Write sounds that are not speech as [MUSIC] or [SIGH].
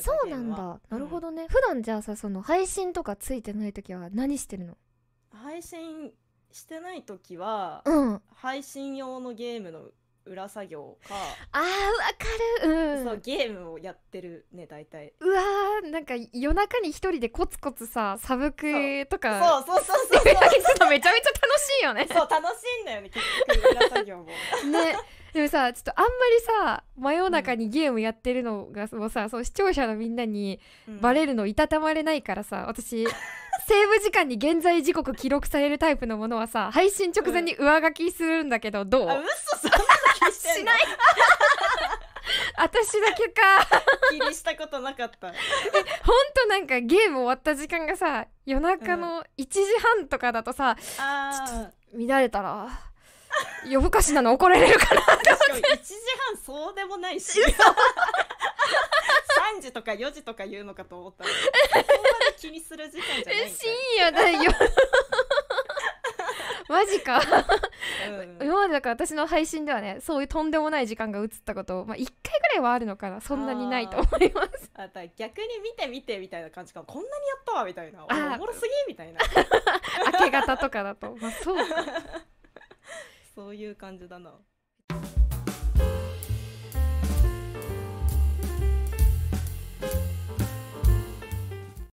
そうなんだ、なるほどね、ん、普段じゃあさその配信とかついてない時は何してるの配信してない時は、うん、配信用のゲームの裏作業かあーわかる、うん、そうゲームをやってるね大体うわーなんか夜中に一人でコツコツさサブクとかそうそうそうそうそうめちゃめちゃ楽しいよねそう楽しいんだよね結局裏作業もねでもさちょっとあんまりさ真夜中にゲームやってるのが、もうさそう視聴者のみんなにバレるのいたたまれないからさ私セーブ時間に現在時刻記録されるタイプのものはさ配信直前に上書きするんだけどどう、嘘そんな気してんのしない [LAUGHS] 私だけか気にしたことなかったえほんとなんかゲーム終わった時間がさ夜中の1時半とかだとさ、うん、ちょっと乱れたら夜更かしなの怒られるかなって1時半そうでもないし3時とか4時とか言うのかと思ったらそ気にする時間じゃないえ深夜だよ [LAUGHS] マジか、うん、今までだから私の配信ではねそういうとんでもない時間が映ったことまあ、1回ぐらいはあるのかなそんなにないと思いますあ逆に見て見てみたいな感じかこんなにやったわみたいなおもろすぎみたいな [LAUGHS] 明け方とかだとまあそうかそういう感じだな